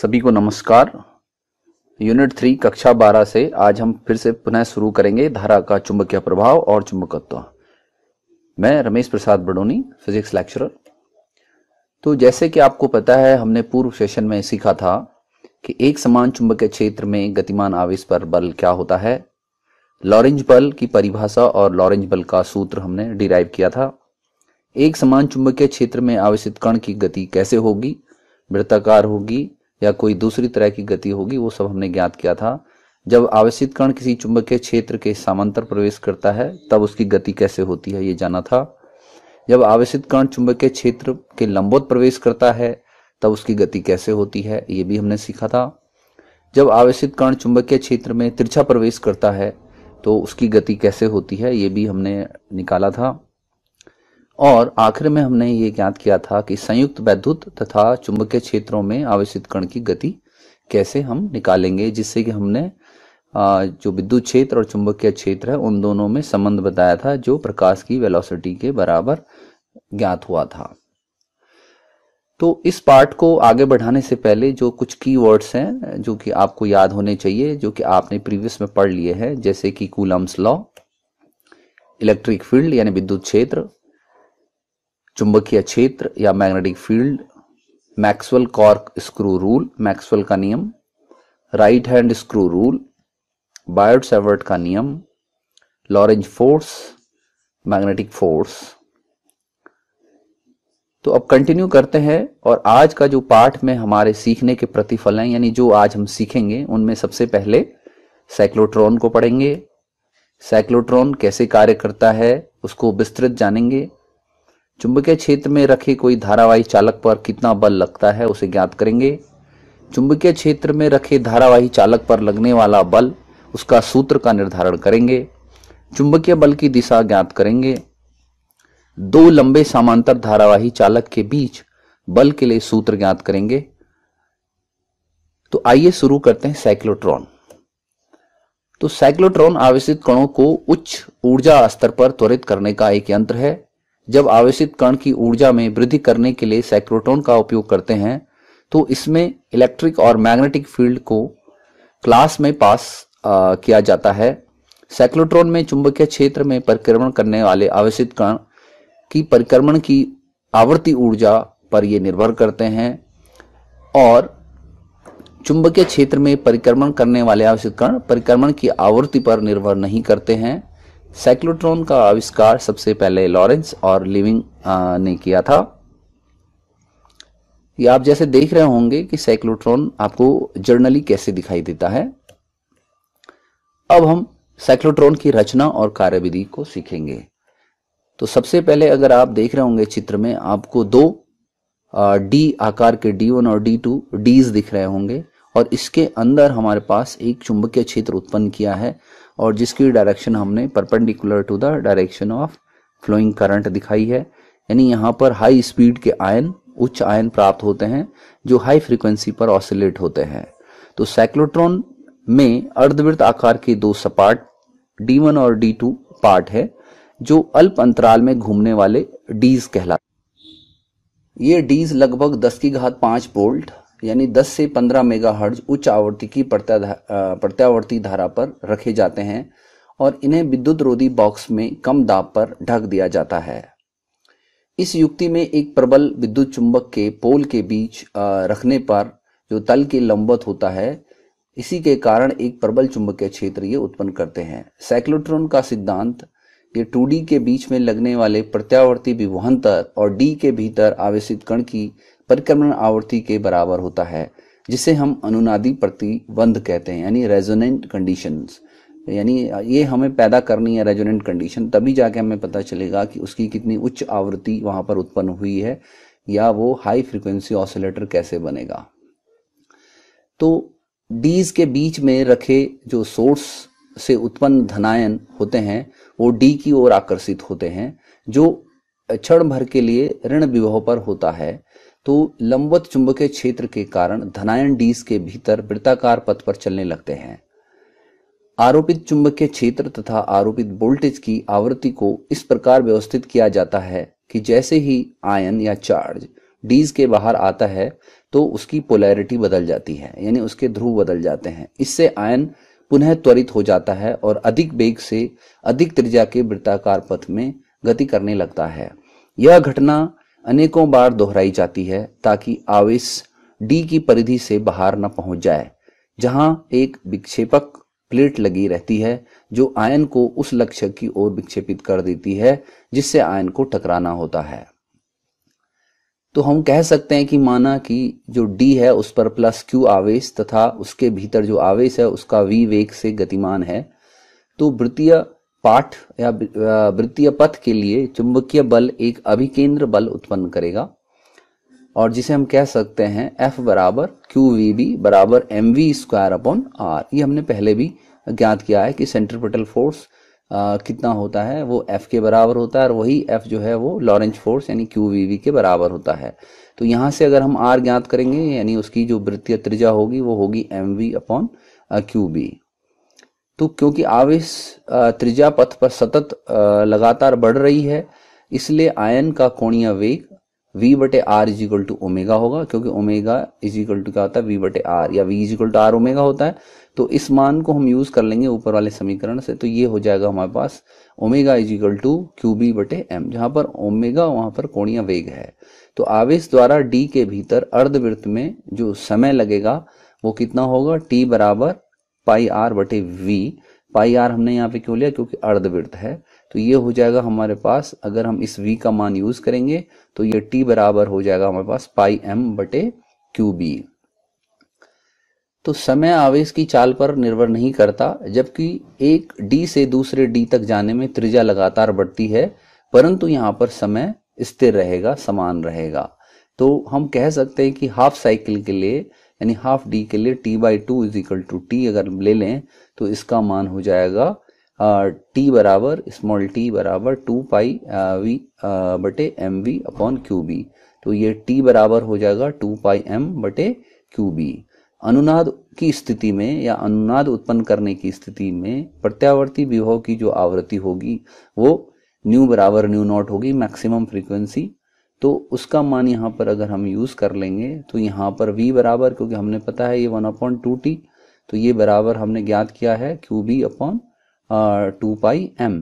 सभी को नमस्कार यूनिट थ्री कक्षा बारह से आज हम फिर से पुनः शुरू करेंगे धारा का चुंबकीय प्रभाव और चुंबकत्व मैं रमेश प्रसाद बडोनी फिजिक्स लेक्चरर तो जैसे कि आपको पता है हमने पूर्व सेशन में सीखा था कि एक समान चुंबकीय क्षेत्र में गतिमान आवेश पर बल क्या होता है लॉरेंज बल की परिभाषा और लॉरेंज बल का सूत्र हमने डिराइव किया था एक समान चुंबकीय क्षेत्र में आवेशित कण की गति कैसे होगी वृत्ताकार होगी या कोई दूसरी तरह की गति होगी वो सब हमने ज्ञात किया था जब आवेशित कण किसी चुंबकीय क्षेत्र के सामांतर प्रवेश करता है तब उसकी गति कैसे होती है ये जाना था जब आवेशित कण चुंबकीय क्षेत्र के लंबोत प्रवेश करता है तब उसकी गति कैसे होती है ये भी हमने सीखा था जब आवेशित कण चुंबकीय क्षेत्र में तिरछा प्रवेश करता है तो उसकी गति कैसे होती है ये भी हमने निकाला था और आखिर में हमने ये ज्ञात किया था कि संयुक्त वैद्युत तथा चुंबकीय क्षेत्रों में आवेशित कण की गति कैसे हम निकालेंगे जिससे कि हमने जो विद्युत क्षेत्र और चुंबकीय क्षेत्र है उन दोनों में संबंध बताया था जो प्रकाश की वेलोसिटी के बराबर ज्ञात हुआ था तो इस पार्ट को आगे बढ़ाने से पहले जो कुछ की वर्ड्स हैं जो कि आपको याद होने चाहिए जो कि आपने प्रीवियस में पढ़ लिए हैं जैसे कि कूलम्स लॉ इलेक्ट्रिक फील्ड यानी विद्युत क्षेत्र चुंबकीय क्षेत्र या magnetic field Maxwell cork screw rule Maxwell का नियम right hand screw rule Biot Savart का नियम लॉरेंज फोर्स मैग्नेटिक फोर्स तो अब कंटिन्यू करते हैं और आज का जो पाठ में हमारे सीखने के प्रतिफल हैं यानी जो आज हम सीखेंगे उनमें सबसे पहले साइक्लोट्रॉन को पढ़ेंगे साइक्लोट्रॉन कैसे कार्य करता है उसको विस्तृत जानेंगे चुंबकीय क्षेत्र में रखे कोई धारावाही चालक पर कितना बल लगता है उसे ज्ञात करेंगे चुंबकीय क्षेत्र में रखे धारावाही चालक पर लगने वाला बल उसका सूत्र का निर्धारण करेंगे चुंबकीय बल की दिशा ज्ञात करेंगे दो लंबे समांतर धारावाही चालक के बीच बल के लिए सूत्र ज्ञात करेंगे तो आइए शुरू करते हैं साइक्लोट्रॉन तो साइक्लोट्रॉन आवेशित कणों को उच्च ऊर्जा स्तर पर त्वरित करने का एक यंत्र है जब आवेशित कण की ऊर्जा में वृद्धि करने के लिए साइक्रोटोन का उपयोग करते हैं तो इसमें इलेक्ट्रिक और मैग्नेटिक फील्ड को क्लास में पास आ, किया जाता है साइक्लोट्रॉन में चुंबकीय क्षेत्र में परिक्रमण करने वाले आवेशित कण की परिक्रमण की आवर्ती ऊर्जा पर ये निर्भर करते हैं और चुंबकीय क्षेत्र में परिक्रमण करने वाले आवेशित कण परिक्रमण की आवृत्ति पर निर्भर नहीं करते हैं साइक्लोट्रॉन का आविष्कार सबसे पहले लॉरेंस और लिविंग ने किया था ये आप जैसे देख रहे होंगे कि साइक्लोट्रॉन आपको जर्नली कैसे दिखाई देता है अब हम साइक्लोट्रॉन की रचना और कार्यविधि को सीखेंगे तो सबसे पहले अगर आप देख रहे होंगे चित्र में आपको दो डी आकार के डी वन और डी टू डीज दिख रहे होंगे और इसके अंदर हमारे पास एक चुंबकीय क्षेत्र उत्पन्न किया है और जिसकी डायरेक्शन हमने perpendicular to the direction of flowing current दिखाई है यानी यहाँ पर हाई स्पीड के आयन उच्च आयन प्राप्त होते हैं जो हाई फ्रीक्वेंसी पर ऑसिलेट होते हैं तो साइक्लोट्रॉन में अर्धवृत्त आकार के दो सपाट D1 और D2 पार्ट है जो अल्प अंतराल में घूमने वाले डीज कहलाते ये डीज लगभग 10 की घात 5 वोल्ट यानी 10 से 15 मेगाहर्ट्ज उच्च आवृत्ति की प्रत्यावर्ती धारा पर रखे जाते हैं और इन्हें विद्युत रोधी बॉक्स में कम दाब पर ढक दिया जाता है इस युक्ति में एक प्रबल विद्युत चुंबक के पोल के बीच रखने पर जो तल के लंबत होता है इसी के कारण एक प्रबल चुंबकीय क्षेत्र ये उत्पन्न करते हैं साइक्लोट्रॉन का सिद्धांत ये टू के बीच में लगने वाले प्रत्यावर्ती विभवान्तर और डी के भीतर आवेशित कण की परिक्रमण आवृत्ति के बराबर होता है जिसे हम अनुनादी प्रतिबंध कहते हैं यानी रेजोनेंट कंडीशंस यानी ये हमें पैदा करनी है रेजोनेंट कंडीशन तभी जाके हमें पता चलेगा कि उसकी कितनी उच्च आवृत्ति वहां पर उत्पन्न हुई है या वो हाई फ्रिक्वेंसी ऑसिलेटर कैसे बनेगा तो डीज के बीच में रखे जो सोर्स से उत्पन्न धनायन होते हैं वो डी की ओर आकर्षित होते हैं जो क्षण भर के लिए ऋण विभव पर होता है तो लंबवत चुंबकीय क्षेत्र के कारण धनायन डीस के भीतर वृत्ताकार पथ पर चलने लगते हैं आरोपित चुंबकीय क्षेत्र तथा आरोपित वोल्टेज की आवृत्ति को इस प्रकार व्यवस्थित किया जाता है कि जैसे ही आयन या चार्ज डीज के बाहर आता है तो उसकी पोलैरिटी बदल जाती है यानी उसके ध्रुव बदल जाते हैं इससे आयन पुनः त्वरित हो जाता है और अधिक वेग से अधिक त्रिज्या के वृत्ताकार पथ में गति करने लगता है यह घटना अनेकों बार दोहराई जाती है ताकि आवेश डी की परिधि से बाहर न पहुंच जाए जहां एक विक्षेपक प्लेट लगी रहती है जो आयन को उस लक्ष्य की ओर विक्षेपित कर देती है जिससे आयन को टकराना होता है तो हम कह सकते हैं कि माना कि जो डी है उस पर प्लस क्यू आवेश तथा उसके भीतर जो आवेश है उसका वी वेग से गतिमान है तो वृत्तीय पाठ या वृत्तीय पथ के लिए चुंबकीय बल एक अभिकेंद्र बल उत्पन्न करेगा और जिसे हम कह सकते हैं F बराबर क्यू वी बी बराबर M V square upon R ये हमने पहले भी ज्ञात किया है कि सेंट्रिपिटल फोर्स कितना होता है वो F के बराबर होता है और वही F जो है वो लॉरेंज फोर्स यानी क्यू वी वी के बराबर होता है तो यहाँ से अगर हम R ज्ञात करेंगे यानी उसकी जो वृत्तीय त्रिज्या होगी वो होगी M V upon Q B तो क्योंकि आवेश त्रिज्या पथ पर सतत लगातार बढ़ रही है इसलिए आयन का कोणीय वेग v बटे आर इजिकल टू ओमेगा होगा क्योंकि ओमेगा इजिकल टू क्या होता है v बटे आर या v is to R omega होता है तो इस मान को हम यूज कर लेंगे ऊपर वाले समीकरण से तो ये हो जाएगा हमारे पास omega is equal to Q B बटे एम जहां पर ओमेगा वहां पर कोणीय वेग है तो आवेश द्वारा डी के भीतर अर्धवृत्त में जो समय लगेगा वो कितना होगा टी बराबर पाई आर बटे वी पाई आर हमने यहाँ पे क्यों लिया क्योंकि अर्धवृत्त है तो ये हो जाएगा हमारे पास अगर हम इस वी का मान यूज करेंगे तो ये टी बराबर हो जाएगा हमारे पास पाई एम बटे क्यू बी तो समय आवेश की चाल पर निर्भर नहीं करता जबकि एक डी से दूसरे डी तक जाने में त्रिज्या लगातार बढ़ती है परंतु यहां पर समय स्थिर रहेगा समान रहेगा तो हम कह सकते हैं कि हाफ साइकिल के लिए यानी हाफ डी के लिए T by two is equal to T अगर ले लें तो इसका मान हो जाएगा टी बराबर स्मॉल टी बराबर टू पाई वी बटे M V upon Q B तो ये टी बराबर हो जाएगा टू पाई एम बटे क्यू बी अनुनाद की स्थिति में या अनुनाद उत्पन्न करने की स्थिति में प्रत्यावर्ती विभव की जो आवृत्ति होगी वो न्यू बराबर न्यू नॉट होगी मैक्सिमम फ्रीक्वेंसी तो उसका मान यहाँ पर अगर हम यूज़ कर लेंगे तो यहाँ पर v बराबर क्योंकि हमने पता है ये वन अपॉन टू टी तो ये बराबर हमने ज्ञात किया है Q B upon two pi M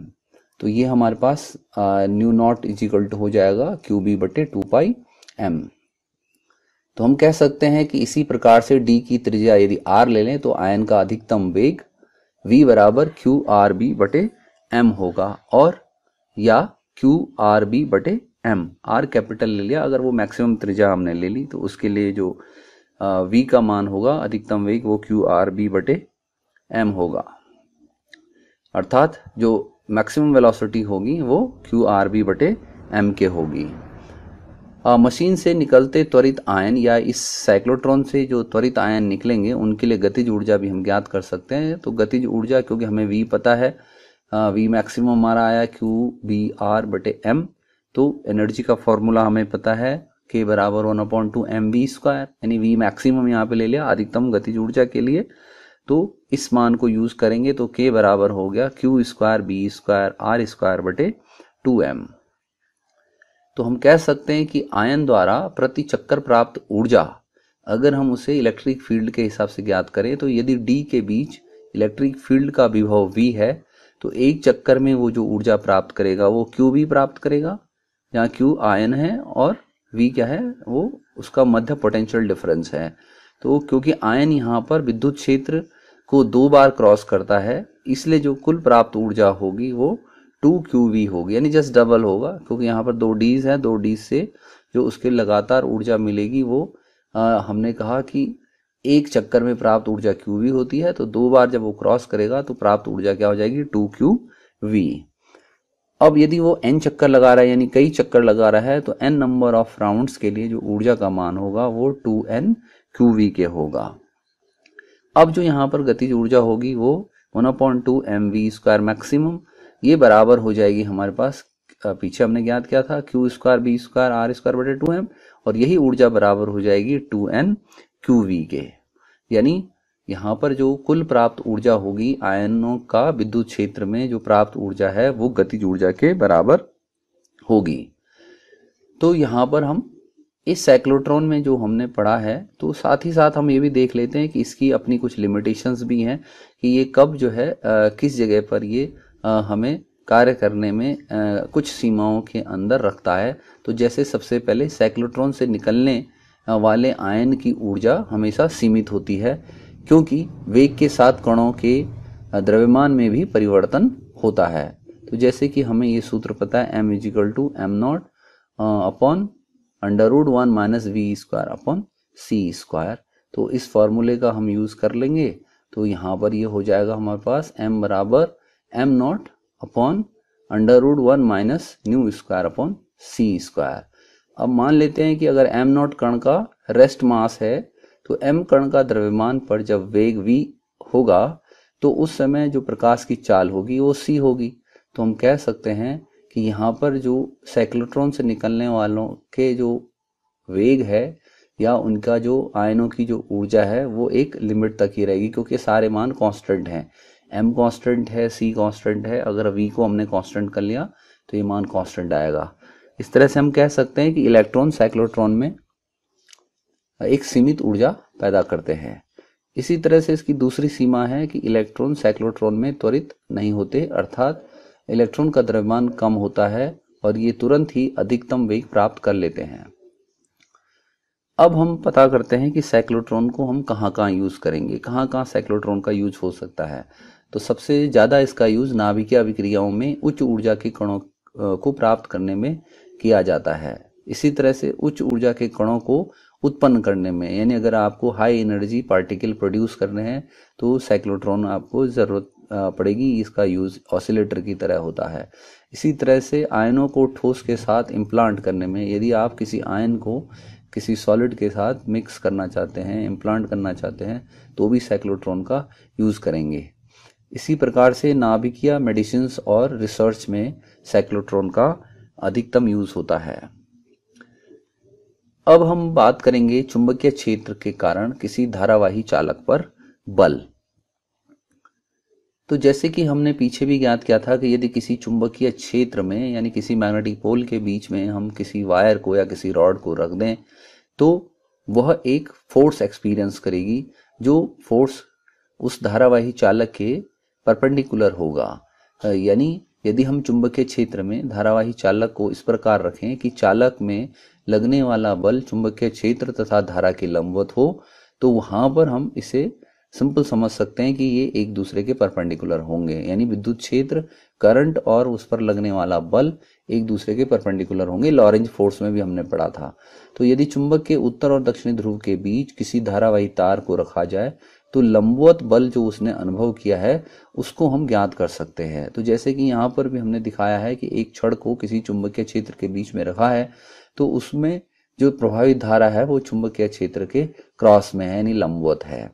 तो ये हमारे पास nu naught is equal to हो जाएगा क्यू बी बटे टू पाई एम तो हम कह सकते हैं कि इसी प्रकार से डी की त्रिज्या यदि आर ले लें तो आयन का अधिकतम वेग v बराबर क्यू आर बी बटे एम होगा और या क्यू आर बी बटे एम आर कैपिटल ले लिया अगर वो मैक्सिमम त्रिज्या हमने ले ली तो उसके लिए जो वी का मान होगा अधिकतम वेग वो क्यू आर बी बटे एम होगा अर्थात जो मैक्सिमम वेलोसिटी होगी वो क्यू आर बी बटे एम के होगी मशीन से निकलते त्वरित आयन या इस साइक्लोट्रॉन से जो त्वरित आयन निकलेंगे उनके लिए गतिज ऊर्जा भी हम ज्ञात कर सकते हैं तो गतिज ऊर्जा क्योंकि हमें वी पता है वी मैक्सिमम हमारा आया क्यू बी आर बटे एम तो एनर्जी का फॉर्मूला हमें पता है के बराबर one upon two M V square यानी वी मैक्सिमम यहाँ पे ले लिया अधिकतम गति ऊर्जा के लिए तो इस मान को यूज करेंगे तो के बराबर हो गया Q square B square R square बटे टू एम तो हम कह सकते हैं कि आयन द्वारा प्रति चक्कर प्राप्त ऊर्जा अगर हम उसे इलेक्ट्रिक फील्ड के हिसाब से ज्ञात करें तो यदि डी के बीच इलेक्ट्रिक फील्ड का विभव वी है तो एक चक्कर में वो जो ऊर्जा प्राप्त करेगा वो क्यू भी प्राप्त करेगा यहाँ क्यू आयन है और वी क्या है वो उसका मध्य पोटेंशियल डिफरेंस है तो क्योंकि आयन यहाँ पर विद्युत क्षेत्र को दो बार क्रॉस करता है इसलिए जो कुल प्राप्त ऊर्जा होगी वो टू क्यू वी होगी यानी जस्ट डबल होगा क्योंकि यहाँ पर दो डीज है दो डीज से जो उसके लगातार ऊर्जा मिलेगी वो आ, हमने कहा कि एक चक्कर में प्राप्त ऊर्जा क्यू वी होती है तो दो बार जब वो क्रॉस करेगा तो प्राप्त ऊर्जा क्या हो जाएगी टू क्यू वी अब यदि वो एन चक्कर लगा रहा है यानी कई चक्कर लगा रहा है तो एन नंबर ऑफ राउंड्स के लिए जो ऊर्जा का मान होगा वो टू एन क्यू वी के होगा अब जो यहां पर गतिज ऊर्जा होगी वो one point two M V square maximum ये बराबर हो जाएगी हमारे पास पीछे हमने ज्ञात किया था Q square B square R square बटे टू एम और यही ऊर्जा बराबर हो जाएगी टू एन क्यू वी के यानी यहाँ पर जो कुल प्राप्त ऊर्जा होगी आयनों का विद्युत क्षेत्र में जो प्राप्त ऊर्जा है वो गतिज ऊर्जा के बराबर होगी तो यहाँ पर हम इस साइक्लोट्रॉन में जो हमने पढ़ा है तो साथ ही साथ हम ये भी देख लेते हैं कि इसकी अपनी कुछ लिमिटेशंस भी हैं कि ये कब जो है आ, किस जगह पर ये आ, हमें कार्य करने में आ, कुछ सीमाओं के अंदर रखता है तो जैसे सबसे पहले साइक्लोट्रॉन से निकलने वाले आयन की ऊर्जा हमेशा सीमित होती है क्योंकि वेग के साथ कणों के द्रव्यमान में भी परिवर्तन होता है तो जैसे कि हमें ये सूत्र पता है M is equal to M naught upon under root one minus V square upon C square तो इस फॉर्मूले का हम यूज़ कर लेंगे तो यहाँ पर ये हो जाएगा हमारे पास m बराबर M naught upon under root one minus nu square upon C square अब मान लेते हैं कि अगर एम नॉट कण का रेस्ट मास है तो एम कण का द्रव्यमान पर जब वेग वी होगा तो उस समय जो प्रकाश की चाल होगी वो सी होगी तो हम कह सकते हैं कि यहाँ पर जो साइक्लोट्रॉन से निकलने वालों के जो वेग है या उनका जो आयनों की जो ऊर्जा है वो एक लिमिट तक ही रहेगी क्योंकि सारे मान कांस्टेंट हैं एम कांस्टेंट है सी कांस्टेंट है अगर वी को हमने कांस्टेंट कर लिया तो ये मान कांस्टेंट आएगा इस तरह से हम कह सकते हैं कि इलेक्ट्रॉन साइक्लोट्रॉन में एक सीमित ऊर्जा पैदा करते हैं इसी तरह से इसकी दूसरी सीमा है कि इलेक्ट्रॉन साइक्लोट्रॉन में त्वरित नहीं होते अर्थात इलेक्ट्रॉन का द्रव्यमान कम होता है और ये तुरंत ही अधिकतम वेग प्राप्त कर लेते हैं अब हम पता करते हैं कि साइक्लोट्रॉन को हम कहाँ कहाँ यूज़ करेंगे कहाँ कहाँ साइक्लोट्रॉन का यूज हो सकता है तो सबसे ज़्यादा इसका यूज नाभिकीय अभिक्रियाओं में उच्च ऊर्जा के कणों को प्राप्त करने में किया जाता है इसी तरह से उच्च ऊर्जा के कणों को उत्पन्न करने में यानी अगर आपको हाई एनर्जी पार्टिकल प्रोड्यूस करने हैं तो साइक्लोट्रॉन आपको ज़रूरत पड़ेगी इसका यूज़ ऑसिलेटर की तरह होता है इसी तरह से आयनों को ठोस के साथ इम्प्लांट करने में यदि आप किसी आयन को किसी सॉलिड के साथ मिक्स करना चाहते हैं इम्प्लांट करना चाहते हैं तो भी साइक्लोट्रॉन का यूज़ करेंगे इसी प्रकार से नाभिकीय मेडिसिन और रिसर्च में साइक्लोट्रॉन का अधिकतम यूज़ होता है अब हम बात करेंगे चुंबकीय क्षेत्र के कारण किसी धारावाही चालक पर बल तो जैसे कि हमने पीछे भी ज्ञात किया था कि यदि किसी चुंबकीय क्षेत्र में यानी किसी मैग्नेटिक पोल के बीच में हम किसी वायर को या किसी रॉड को रख दें तो वह एक फोर्स एक्सपीरियंस करेगी जो फोर्स उस धारावाही चालक के परपेंडिकुलर होगा यानी यदि हम चुंबकीय क्षेत्र में धारावाही चालक को इस प्रकार रखें कि चालक में लगने वाला बल चुंबकीय क्षेत्र तथा धारा के लंबवत हो तो वहां पर हम इसे सिंपल समझ सकते हैं कि ये एक दूसरे के परपेंडिकुलर होंगे यानी विद्युत क्षेत्र करंट और उस पर लगने वाला बल एक दूसरे के परपेंडिकुलर होंगे लॉरेंज फोर्स में भी हमने पढ़ा था तो यदि चुंबक के उत्तर और दक्षिणी ध्रुव के बीच किसी धारावाही तार को रखा जाए तो लंबवत बल जो उसने अनुभव किया है उसको हम ज्ञात कर सकते हैं तो जैसे कि यहाँ पर भी हमने दिखाया है कि एक छड़ को किसी चुंबकीय क्षेत्र के बीच में रखा है तो उसमें जो प्रभावित धारा है वो चुंबकीय क्षेत्र के क्रॉस में है यानी लंबवत है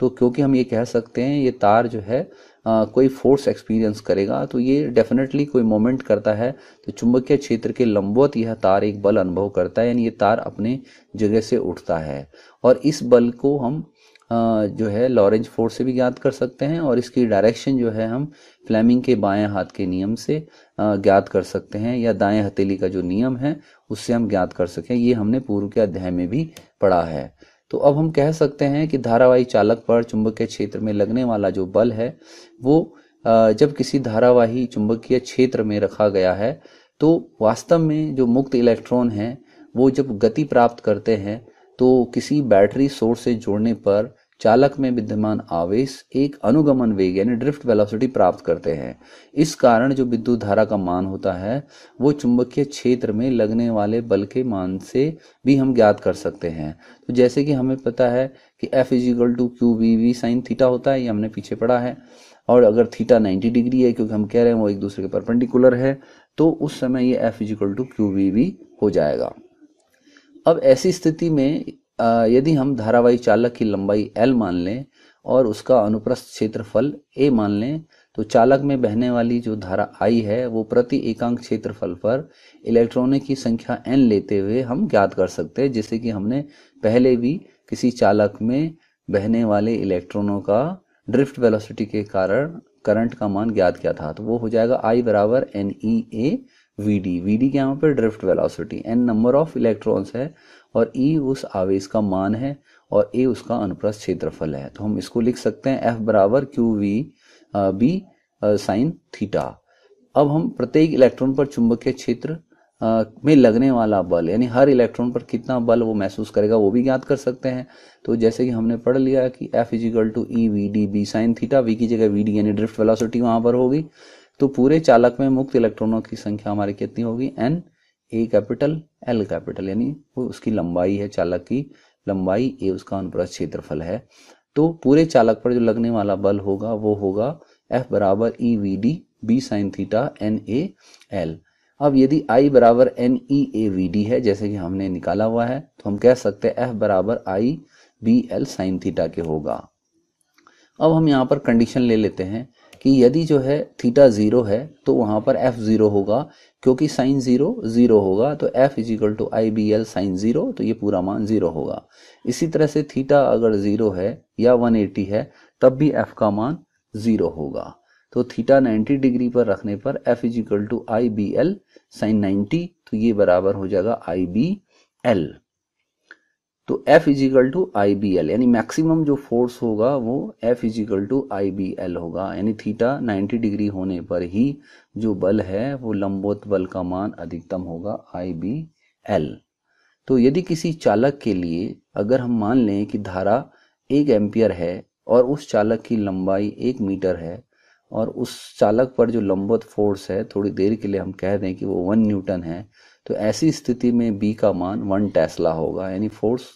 तो क्योंकि हम ये कह सकते हैं ये तार जो है आ, कोई फोर्स एक्सपीरियंस करेगा तो ये डेफिनेटली कोई मोमेंट करता है तो चुंबकीय क्षेत्र के लंबवत यह तार एक बल अनुभव करता है यानी ये तार अपने जगह से उठता है और इस बल को हम आ, जो है लॉरेंज फोर्स से भी ज्ञात कर सकते हैं और इसकी डायरेक्शन जो है हम फ्लेमिंग के बाएं हाथ के नियम से ज्ञात कर सकते हैं या दाएं हथेली का जो नियम है उससे हम ज्ञात कर सकें ये हमने पूर्व के अध्याय में भी पढ़ा है तो अब हम कह सकते हैं कि धारावाही चालक पर चुंबकीय क्षेत्र में लगने वाला जो बल है वो जब किसी धारावाही चुंबकीय क्षेत्र में रखा गया है तो वास्तव में जो मुक्त इलेक्ट्रॉन हैं वो जब गति प्राप्त करते हैं तो किसी बैटरी सोर्स से जोड़ने पर चालक में विद्यमान आवेश एक अनुगमन वेग यानी ड्रिफ्ट वेलोसिटी प्राप्त करते हैं इस कारण जो विद्युत धारा का मान होता है वो चुंबकीय क्षेत्र में लगने वाले बल के मान से भी हम ज्ञात कर सकते हैं तो जैसे कि हमें पता है कि F is equal to Q V V sine theta होता है ये हमने पीछे पढ़ा है और अगर थीटा 90 डिग्री है क्योंकि हम कह रहे हैं वो एक दूसरे के परपेंडिकुलर है तो उस समय ये F is equal to Q V V हो जाएगा अब ऐसी स्थिति में यदि हम धारावाही चालक की लंबाई एल मान लें और उसका अनुप्रस्थ क्षेत्रफल ए मान लें तो चालक में बहने वाली जो धारा आई है वो प्रति एकांक क्षेत्रफल पर इलेक्ट्रॉनों की संख्या एन लेते हुए हम ज्ञात कर सकते हैं जैसे कि हमने पहले भी किसी चालक में बहने वाले इलेक्ट्रॉनों का ड्रिफ्ट वेलोसिटी के कारण करंट का मान ज्ञात किया था तो वो हो जाएगा आई बराबर N E A V D V D के यहाँ पर drift velocity N number of electrons है और ई उस आवेश का मान है और ए उसका अनुप्रस्थ क्षेत्रफल है तो हम इसको लिख सकते हैं एफ बराबर Q V B sine theta अब हम प्रत्येक इलेक्ट्रॉन पर चुंबकीय क्षेत्र में लगने वाला बल यानी हर इलेक्ट्रॉन पर कितना बल वो महसूस करेगा वो भी ज्ञात कर सकते हैं तो जैसे कि हमने पढ़ लिया कि F is equal to E V D B sine theta V की जगह वी डी यानी ड्रिफ्ट वेलोसिटी वहां पर होगी तो पूरे चालक में मुक्त इलेक्ट्रॉनों की संख्या हमारी कितनी होगी N A capital L capital यानी वो उसकी लंबाई है चालक की लंबाई ए उसका अनुप्रस्थ क्षेत्रफल है तो पूरे चालक पर जो लगने वाला बल होगा वो होगा एफ बराबर E V D B sine theta N A L अब यदि आई बराबर N E A V D है जैसे कि हमने निकाला हुआ है तो हम कह सकते हैं एफ बराबर I B L sine theta के होगा अब हम यहाँ पर कंडीशन ले लेते हैं कि यदि जो है थीटा ज़ीरो है तो वहां पर एफ ज़ीरो होगा क्योंकि साइन ज़ीरो ज़ीरो होगा तो F is equal to I B L sine zero तो ये पूरा मान ज़ीरो होगा इसी तरह से थीटा अगर ज़ीरो है या वन एटी है तब भी एफ का मान ज़ीरो होगा तो थीटा नाइन्टी डिग्री पर रखने पर F is equal to I B L sine ninety तो ये बराबर हो जाएगा आई बी एल तो F is equal to I B L यानी मैक्सिमम जो फोर्स होगा वो F is equal to I B L होगा यानी थीटा 90 डिग्री होने पर ही जो बल है वो लंबोत बल का मान अधिकतम होगा आई बी एल तो यदि किसी चालक के लिए अगर हम मान लें कि धारा एक एम्पियर है और उस चालक की लंबाई एक मीटर है और उस चालक पर जो लंबोत फोर्स है थोड़ी देर के लिए हम कह दें कि वो वन न्यूटन है तो ऐसी स्थिति में बी का मान वन टेस्ला होगा यानी फोर्स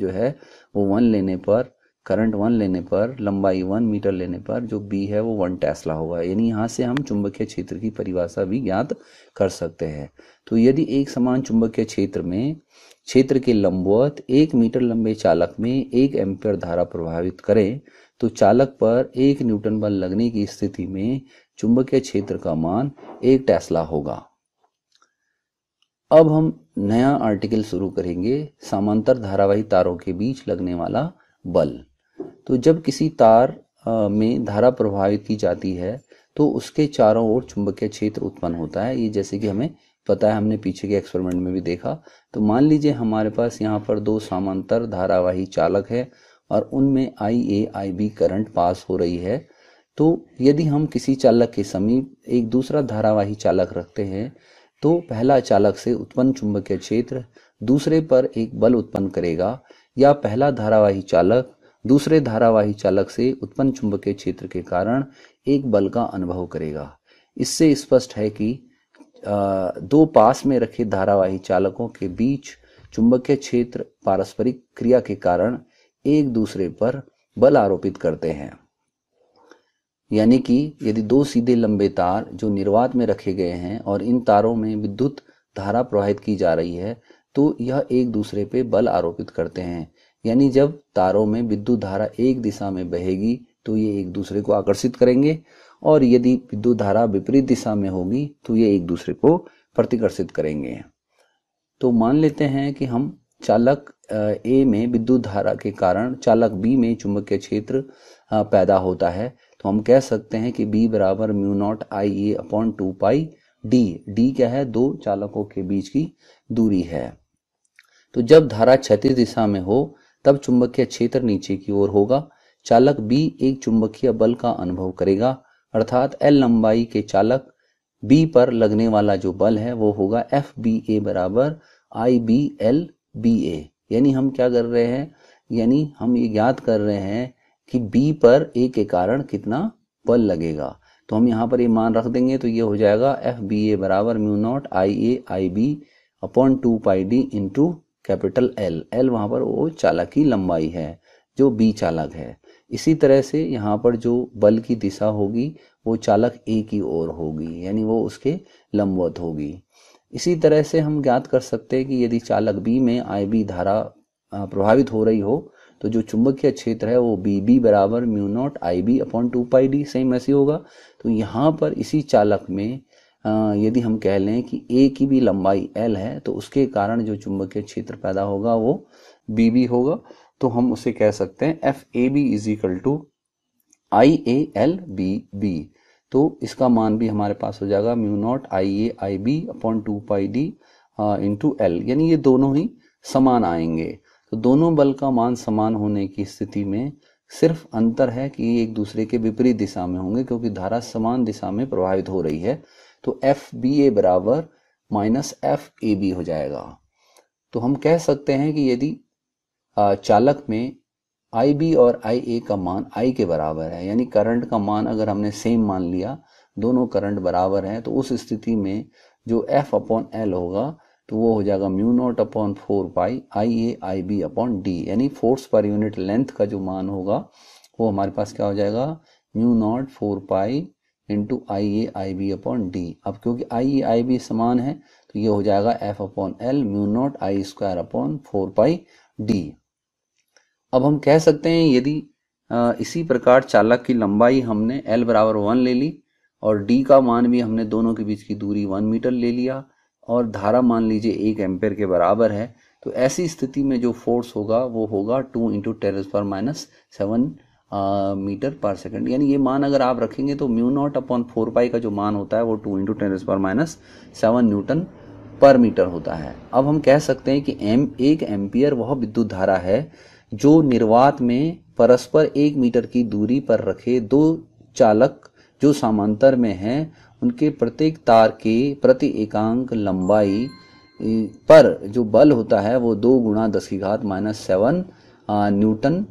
जो है वो वन लेने पर करंट वन लेने पर लंबाई वन मीटर लेने पर जो बी है वो वन टेस्ला होगा यानी यहाँ से हम चुंबकीय क्षेत्र की परिभाषा भी ज्ञात कर सकते हैं तो यदि एक समान चुंबकीय क्षेत्र में क्षेत्र के लंबवत एक मीटर लंबे चालक में एक एम्पियर धारा प्रभावित करें तो चालक पर एक न्यूटन बल लगने की स्थिति में चुंबकीय क्षेत्र का मान एक टेस्ला होगा अब हम नया आर्टिकल शुरू करेंगे समांतर धारावाही तारों के बीच लगने वाला बल तो जब किसी तार में धारा प्रभावित की जाती है तो उसके चारों ओर चुंबकीय क्षेत्र उत्पन्न होता है ये जैसे कि हमें पता है हमने पीछे के एक्सपेरिमेंट में भी देखा तो मान लीजिए हमारे पास यहाँ पर दो समांतर धारावाही चालक है और उनमें आई A I B current pass हो रही है तो यदि हम किसी चालक के समीप एक दूसरा धारावाही चालक रखते हैं तो पहला चालक से उत्पन्न चुंबकीय क्षेत्र दूसरे पर एक बल उत्पन्न करेगा या पहला धारावाही चालक दूसरे धारावाही चालक से उत्पन्न चुंबकीय क्षेत्र के कारण एक बल का अनुभव करेगा इससे स्पष्ट है कि दो पास में रखे धारावाही चालकों के बीच चुंबकीय क्षेत्र पारस्परिक क्रिया के कारण एक दूसरे पर बल आरोपित करते हैं यानी कि यदि दो सीधे लंबे तार जो निर्वात में रखे गए हैं और इन तारों में विद्युत धारा प्रवाहित की जा रही है तो यह एक दूसरे पे बल आरोपित करते हैं यानी जब तारों में विद्युत धारा एक दिशा में बहेगी तो ये एक दूसरे को आकर्षित करेंगे और यदि विद्युत धारा विपरीत दिशा में होगी तो ये एक दूसरे को प्रतिकर्षित करेंगे तो मान लेते हैं कि हम चालक ए में विद्युत धारा के कारण चालक बी में चुंबकीय क्षेत्र पैदा होता है तो हम कह सकते हैं कि बी बराबर mu naught I A upon two pi D D क्या है दो चालकों के बीच की दूरी है तो जब धारा क्षतिज दिशा में हो तब चुंबकीय क्षेत्र नीचे की ओर होगा चालक बी एक चुंबकीय बल का अनुभव करेगा अर्थात एल लंबाई के चालक बी पर लगने वाला जो बल है वो होगा एफ बी ए बराबर I B L B A यानी हम क्या कर रहे हैं यानी हम ये ज्ञात कर रहे हैं कि बी पर ए के कारण कितना बल लगेगा तो हम यहाँ पर ये मान रख देंगे तो ये हो जाएगा एफ बी ए बराबर mu naught I A I B upon two pi D into capital L L वहां पर वो चालक की लंबाई है जो बी चालक है इसी तरह से यहाँ पर जो बल की दिशा होगी वो चालक ए की ओर होगी यानी वो उसके लंबवत होगी इसी तरह से हम ज्ञात कर सकते हैं कि यदि चालक बी में आई बी धारा प्रभावित हो रही हो तो जो चुंबकीय क्षेत्र है वो बी बी बराबर mu naught I B upon two pi D same ऐसे होगा तो यहाँ पर इसी चालक में यदि हम कह लें कि ए की भी लंबाई एल है तो उसके कारण जो चुंबकीय क्षेत्र पैदा होगा वो बी बी होगा तो हम उसे कह सकते हैं F A B is equal to I A L B B तो इसका मान भी हमारे पास हो जाएगा mu naught I A I B upon two pi D into L यानी ये दोनों ही समान आएंगे तो दोनों बल का मान समान होने की स्थिति में सिर्फ अंतर है कि एक दूसरे के विपरीत दिशा में होंगे क्योंकि धारा समान दिशा में प्रभावित हो रही है तो एफ बी ए बराबर माइनस एफ ए बी हो जाएगा तो हम कह सकते हैं कि यदि चालक में आई बी और आई ए का मान आई के बराबर है यानी करंट का मान अगर हमने सेम मान लिया दोनों करंट बराबर हैं तो उस स्थिति में जो एफ अपॉन एल होगा तो वो हो जाएगा mu naught upon four pi I A I B upon D यानी फोर्स पर यूनिट लेंथ का जो मान होगा वो हमारे पास क्या हो जाएगा mu naught four pi into I A I B upon D अब क्योंकि आई ए आई बी समान है तो ये हो जाएगा F upon L mu naught I square upon four pi D अब हम कह सकते हैं यदि इसी प्रकार चालक की लंबाई हमने एल बराबर वन ले ली और डी का मान भी हमने दोनों के बीच की दूरी वन मीटर ले लिया और धारा मान लीजिए एक एम्पेयर के बराबर है तो ऐसी स्थिति में जो फोर्स होगा वो होगा टू इंटू टेरस पर minus seven metre per second यानी ये मान अगर आप रखेंगे तो mu naught upon four pi का जो मान होता है वो टू इंटू टेरस पर minus seven newton per metre होता है अब हम कह सकते हैं कि एम एक एम्पियर वह विद्युत धारा है जो निर्वात में परस्पर एक मीटर की दूरी पर रखे दो चालक जो समांतर में हैं उनके प्रत्येक तार के प्रति एकांक लंबाई पर जो बल होता है वो दो गुणा दस की घात माइनस सेवन न्यूटन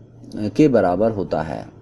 के बराबर होता है